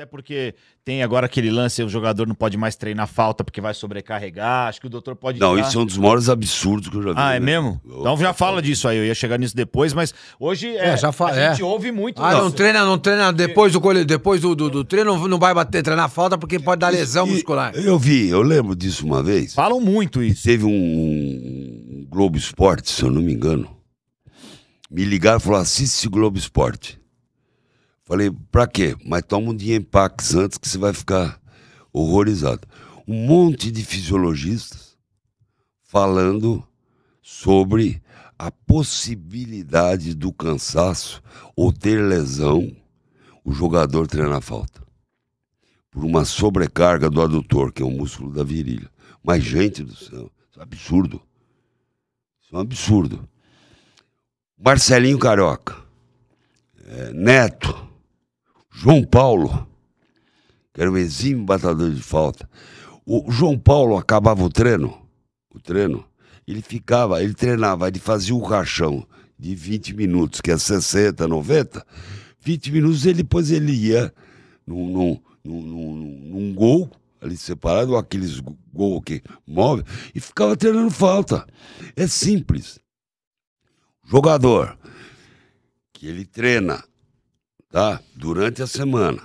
Até porque tem agora aquele lance, o jogador não pode mais treinar falta porque vai sobrecarregar. Acho que o doutor pode. Não, isso é um dos maiores absurdos que eu já vi. Ah, é né? mesmo? Então já fala disso aí, eu ia chegar nisso depois, mas hoje é, é já a é. gente ouve muito. Ah, não treina, não treina depois do, depois do, do, do treino, não vai bater, treinar falta porque pode dar lesão e, muscular. Eu vi, eu lembro disso uma vez. Falam muito isso. Teve um, um Globo Esporte, se eu não me engano. Me ligaram e falaram: assiste Globo Esporte. Falei, pra quê? Mas toma um dia em Pax antes que você vai ficar horrorizado. Um monte de fisiologistas falando sobre a possibilidade do cansaço ou ter lesão o jogador treinar falta. Por uma sobrecarga do adutor, que é o músculo da virilha. Mas, gente do céu, isso é um absurdo. Isso é um absurdo. Marcelinho Carioca, é, Neto, João Paulo, que era um exímio batador de falta. O João Paulo acabava o treino, o treino, ele ficava, ele treinava, ele fazia um rachão de 20 minutos, que é 60, 90, 20 minutos ele depois ele ia num, num, num, num gol ali separado, ou aqueles gol que move, e ficava treinando falta. É simples. Jogador que ele treina tá? Durante a semana.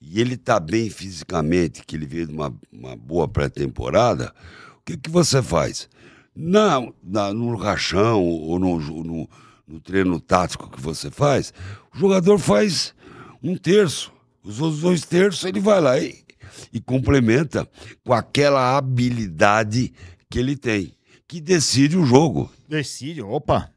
E ele tá bem fisicamente, que ele veio de uma, uma boa pré-temporada, o que, que você faz? Na, na, no rachão ou no, no, no treino tático que você faz, o jogador faz um terço. Os outros dois terços ele vai lá e, e complementa com aquela habilidade que ele tem, que decide o jogo. Decide, opa,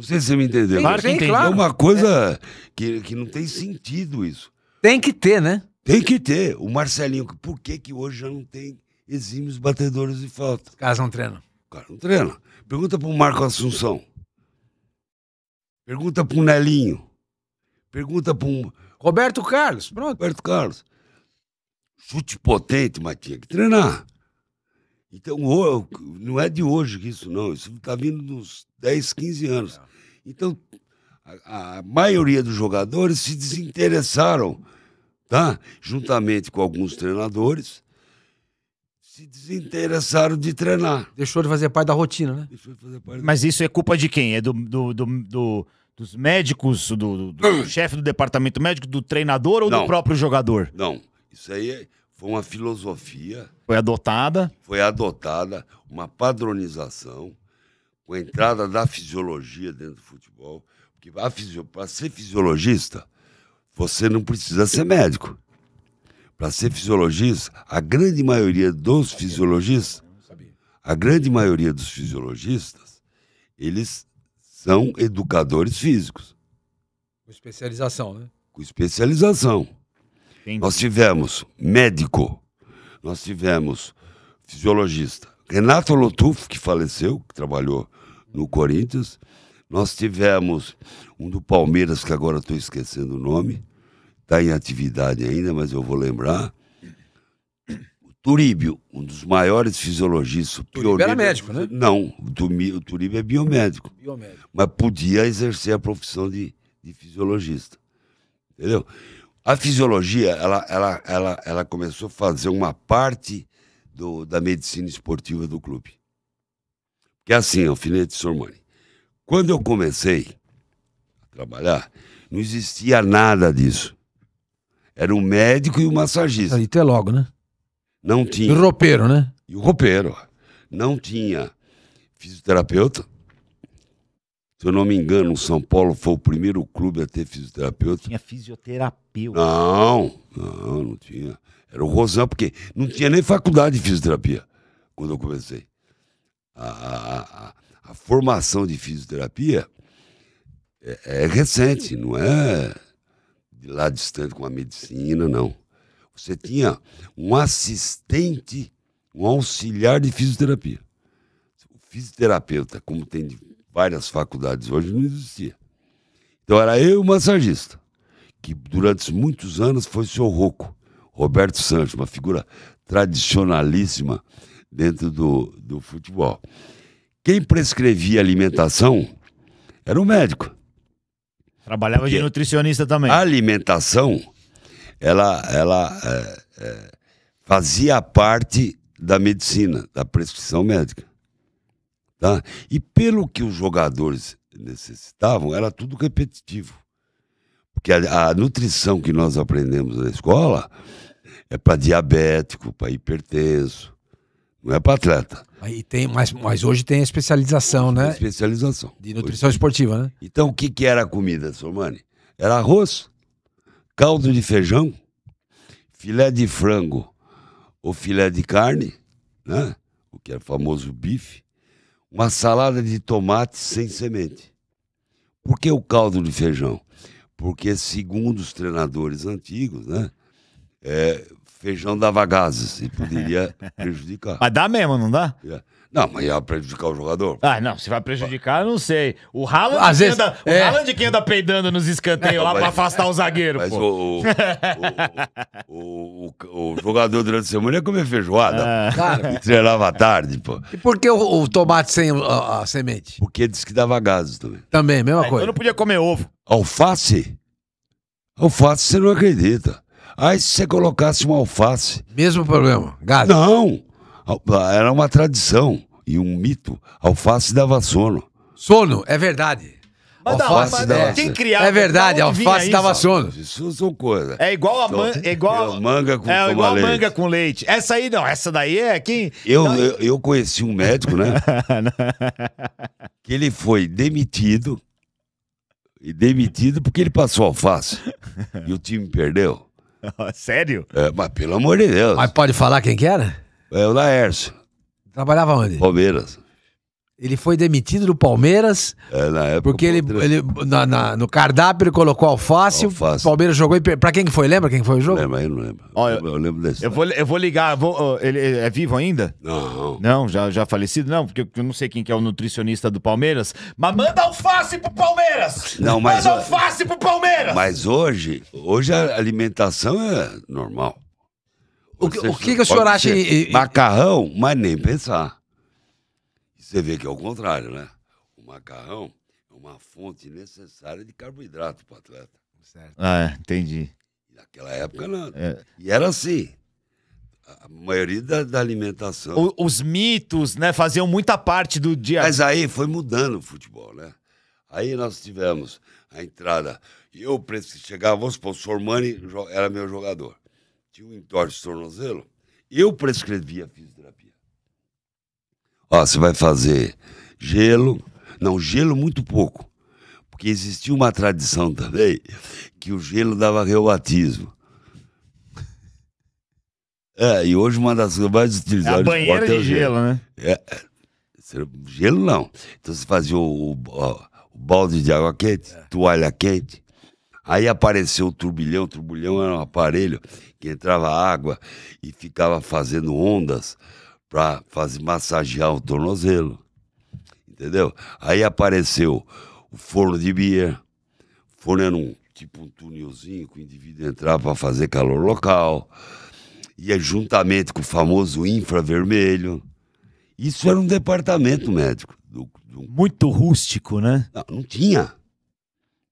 não sei se você me entendeu. Claro que entendeu. É uma coisa é. que, que não tem sentido isso. Tem que ter, né? Tem que ter. O Marcelinho, por que, que hoje já não tem exímios batedores de falta? Os caras não treinam. O cara não treina. Pergunta pro Marco Assunção. Pergunta pro Nelinho. Pergunta pro. Roberto Carlos, pronto. Roberto Carlos. Chute potente, mas tinha que treinar. Então, não é de hoje que isso não. Isso está vindo dos 10, 15 anos. É. Então, a, a maioria dos jogadores se desinteressaram, tá? Juntamente com alguns treinadores, se desinteressaram de treinar. Deixou de fazer parte da rotina, né? Deixou de fazer parte Mas da... isso é culpa de quem? É do, do, do, do dos médicos, do, do hum. chefe do departamento médico, do treinador ou Não. do próprio jogador? Não. Isso aí é, foi uma filosofia. Foi adotada? Foi adotada uma padronização com a entrada da fisiologia dentro do futebol. Porque para ser fisiologista, você não precisa ser médico. Para ser fisiologista, a grande maioria dos fisiologistas, a grande maioria dos fisiologistas, eles são educadores físicos. Com especialização, né? Com especialização. Entendi. Nós tivemos médico, nós tivemos fisiologista. Renato Lotufo, que faleceu, que trabalhou no Corinthians. Nós tivemos um do Palmeiras, que agora estou esquecendo o nome, está em atividade ainda, mas eu vou lembrar. O Turíbio, um dos maiores fisiologistas. Turíbio era médico, né? Não, o Turíbio é biomédico, biomédico. Mas podia exercer a profissão de, de fisiologista. Entendeu? A fisiologia, ela, ela, ela, ela começou a fazer uma parte do, da medicina esportiva do clube. Que é assim, alfinete Sormani. Quando eu comecei a trabalhar, não existia nada disso. Era um médico e um massagista. Aí até logo, né? Não tinha. E o roupeiro, né? E o roupeiro. Não tinha fisioterapeuta. Se eu não me engano, o São Paulo foi o primeiro clube a ter fisioterapeuta. Tinha fisioterapeuta. Não, não, não tinha. Era o Rosan, porque não tinha nem faculdade de fisioterapia quando eu comecei a, a, a formação de fisioterapia é, é, recente, não é de lá distante com a medicina, não. Você tinha um assistente, um auxiliar de fisioterapia. O fisioterapeuta, como tem de várias faculdades hoje, não existia. Então era eu o massagista, que durante muitos anos foi seu roco, Roberto Santos, uma figura tradicionalíssima dentro do, do futebol. Quem prescrevia alimentação era o médico. Trabalhava Porque de nutricionista também. A alimentação, ela, ela é, é, fazia parte da medicina, da prescrição médica. Tá? E pelo que os jogadores necessitavam, era tudo repetitivo. Porque a, a nutrição que nós aprendemos na escola é para diabético, para hipertenso, não é para atleta. E tem, mas, mas hoje tem especialização, hoje né? Tem especialização. De nutrição hoje. esportiva, né? Então, o que, que era a comida, Somani? Era arroz, caldo de feijão, filé de frango ou filé de carne, né? O que era é famoso bife. Uma salada de tomate sem semente. Por que o caldo de feijão? Porque, segundo os treinadores antigos, né? É, feijão dava gases e poderia prejudicar. Mas dá mesmo, não dá? É. Não, mas ia prejudicar o jogador. Ah, não, se vai prejudicar, não sei. O Haaland, Às vezes, anda, é. o Haaland que anda peidando nos escanteios lá mas, pra afastar o zagueiro, mas pô. O, o, o, o, jogador durante a semana ia comer feijoada. Ah. Cara, treinava à tarde, pô. E por que o, tomate sem a, a, semente? Porque disse que dava gases também. Também, mesma é, coisa. Eu não podia comer ovo. Alface? Alface você não acredita. Aí se você colocasse uma alface. Mesmo problema, gado. Não! Era uma tradição e um mito. Alface dava sono. Sono, é verdade. Mas alface mas, dava... É, quem criava, É verdade, alface dava sono. Isso são coisas. É igual a man... é igual... É manga com, é, igual leite. manga com leite. Essa aí não, essa daí é quem. Eu, não... eu, eu conheci um médico, né? que ele foi demitido. E demitido porque ele passou alface. e o time perdeu. Sério? É, mas pelo amor de Deus. Mas pode falar quem que era? É o Laércio. Trabalhava onde? Palmeiras. Ele foi demitido do Palmeiras. É, na época. Porque ele, ele na, na, no cardápio ele colocou alface. O Palmeiras jogou. E, pra quem que foi? Lembra quem foi o jogo? Lembra, eu não lembro. Olha, eu, eu, lembro desse. Eu vou, eu vou ligar. Vou, ele é vivo ainda? Não. Não, já, já falecido? Não, porque eu não sei quem que é o nutricionista do Palmeiras. Mas manda alface pro Palmeiras! Não, mas. Manda alface pro Palmeiras! Mas hoje, hoje a alimentação é normal. O que, o que, que o senhor acha? Em... Macarrão, mas nem pensar. Você vê que é o contrário, né? O macarrão é uma fonte necessária de carboidrato para o atleta. Certo. Ah, é, entendi. Naquela época, não. É. E era assim a maioria da, da alimentação. O, os mitos, né? Faziam muita parte do dia. Mas aí foi mudando o futebol, né? Aí nós tivemos a entrada. Eu chegava, vamos supor, o Sormani era meu jogador. Tinha um entorse de tornozelo. Eu prescrevia fisioterapia. Ó, você vai fazer gelo. Não, gelo muito pouco. Porque existia uma tradição também que o gelo dava reumatismo. É, e hoje uma das coisas mais utilizadas é a banheira é de, é gelo, gelo, né? É, é. gelo não. Então você fazia o, o, o balde de água quente, é. toalha quente. Aí apareceu o turbilhão. O turbilhão era um aparelho que entrava água e ficava fazendo ondas para fazer massagear o tornozelo. Entendeu? Aí apareceu o forno de bier. O forno era um tipo um túnelzinho que o indivíduo entrava para fazer calor local. E juntamente com o famoso infravermelho. Isso era um departamento médico. Do, do... Muito rústico, né? Não, não tinha.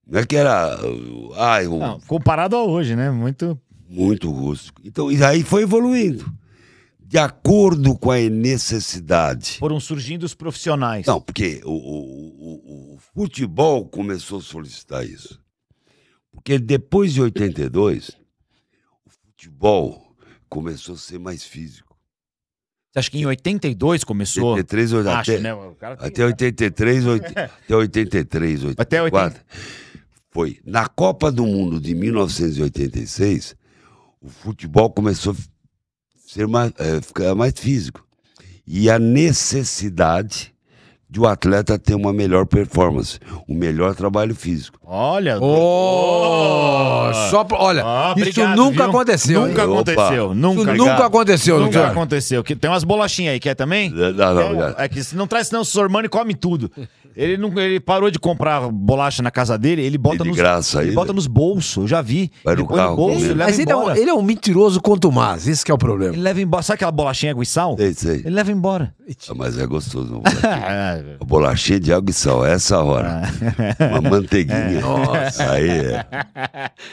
Não é que era. ah, não, comparado a hoje, né? Muito. Muito rústico. Então, e aí foi evoluindo de acordo com a necessidade. Foram surgindo os profissionais. Não, porque o, o, o, o futebol começou a solicitar isso. Porque depois de 82, o futebol começou a ser mais físico. Você acha que em 82 começou? 83, acho, até, né? até tem... 83, até 83, 84. Até 80... Foi. Na Copa do Mundo de 1986, o futebol começou a ser mais, é, eh, ficar mais físico. E a necessidade de o atleta ter uma melhor performance, um melhor trabalho físico. Olha, oh, só olha, ah, obrigado, isso nunca viu? aconteceu. Nunca aconteceu, nunca. Isso nunca aconteceu, nunca aconteceu. Que tem umas bolachinhas aí, quer também? Não, não, é, é que se não traz não o Sormani come tudo. Ele, não, ele parou de comprar bolacha na casa dele, ele bota, de nos, graça ele bota nos bolsos, eu já vi. Vai ele no carro no bolso, ele Mas é ele é, um, mentiroso ele é um mentiroso esse que é o problema. Ele leva embora. Sabe aquela bolachinha água e sal? Sei, sei. Ele leva embora. Ah, mas é gostoso. Uma bolachinha, de água e sal, é essa hora. Ah. Uma manteiguinha. Nossa. Aí é.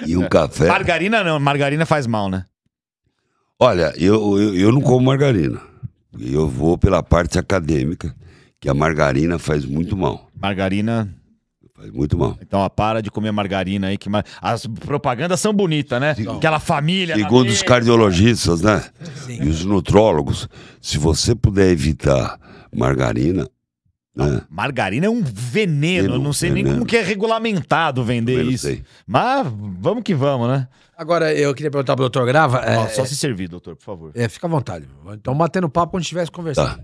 E um café. Margarina não, margarina faz mal, né? Olha, eu, eu, eu não como margarina. Eu vou pela parte acadêmica que a margarina faz muito mal. Margarina Faz muito mal. Então, ó, para de comer margarina aí. que mar... As propagandas são bonitas, né? Sim. Aquela família. Segundo os cardiologistas, né? Sim. E os nutrólogos, se você puder evitar margarina. Não, né? Margarina é um veneno. veneno não sei veneno. nem como que é regulamentado vender isso. Sei. Mas vamos que vamos, né? Agora, eu queria perguntar pro doutor Grava. é... Só é se servir, doutor, por favor. É, fica à vontade. Então, batendo papo quando estivesse conversando. Tá.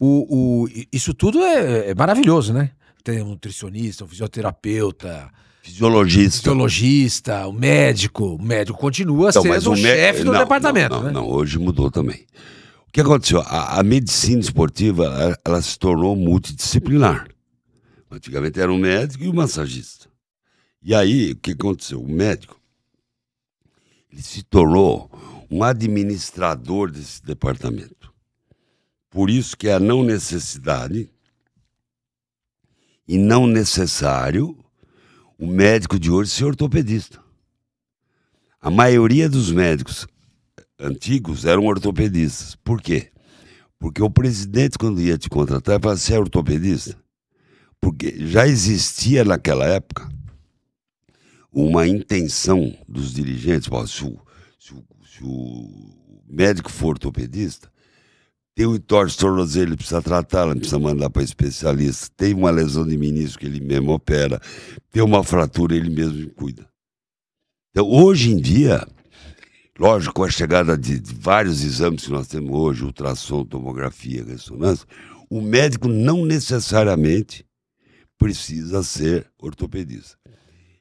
O, o, isso tudo é, é maravilhoso, né? Tem um nutricionista, um fisioterapeuta, Fisiologista. Fisiologista, o médico. O médico continua então, sendo o chefe do não, departamento. Não, né? não, né? não, hoje mudou também. O que aconteceu? A, a medicina esportiva ela, ela, se tornou multidisciplinar. Antigamente era um médico e um massagista. E aí, o que aconteceu? O médico ele se tornou um administrador desse departamento. Por isso que é a não necessidade e não necessário, o médico de hoje ser ortopedista. A maioria dos médicos antigos eram ortopedistas. Por quê? Porque o presidente, quando ia te contratar, falar, você é ortopedista? Porque já existia naquela época uma intenção dos dirigentes, se o, se o, se o médico for ortopedista, tem um entorse de tornozelo, precisa tratar, precisa mandar para especialista. Tem uma lesão de menisco que ele mesmo opera. Tem uma fratura, ele mesmo cuida. Então, hoje em dia, lógico, com a chegada de vários exames que nós temos hoje, ultrassom, tomografia, ressonância, o médico não necessariamente precisa ser ortopedista.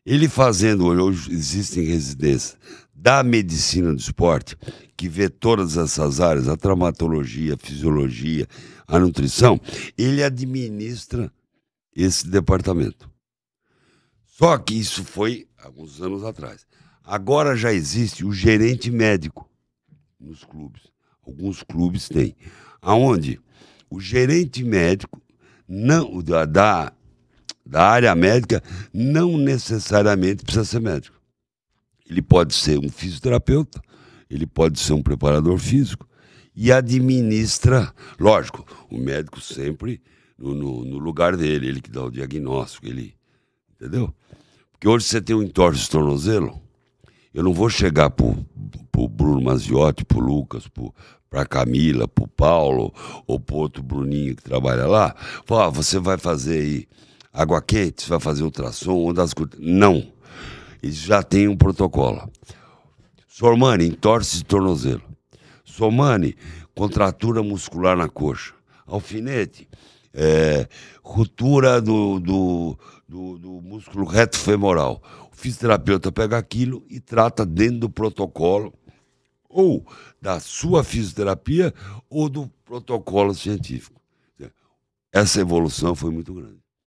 Ele fazendo, hoje existem residências da medicina do esporte, que vê todas essas áreas, a traumatologia, a fisiologia, a nutrição, ele administra esse departamento. Só que isso foi alguns anos atrás. Agora já existe o gerente médico nos clubes. Alguns clubes têm. Aonde o gerente médico não da, da, da área médica não necessariamente precisa ser médico. Ele pode ser um fisioterapeuta, ele pode ser um preparador físico e administra. Lógico, o médico sempre no, no, no lugar dele, ele que dá o diagnóstico, ele. Entendeu? Porque hoje você tem um entorse de tornozelo, eu não vou chegar pro, pro Bruno Maziotti, pro Lucas, pro, pra Camila, pro Paulo ou pro outro Bruninho que trabalha lá, falar, ah, você vai fazer aí água quente, você vai fazer ultrassom, uma das coisas. Não. Eles já têm um protocolo. Somani entorse de tornozelo. Somani, contratura muscular na coxa. Alfinete, é, ruptura do, do, do, do músculo reto femoral. O fisioterapeuta pega aquilo e trata dentro do protocolo ou da sua fisioterapia ou do protocolo científico. Essa evolução foi muito grande.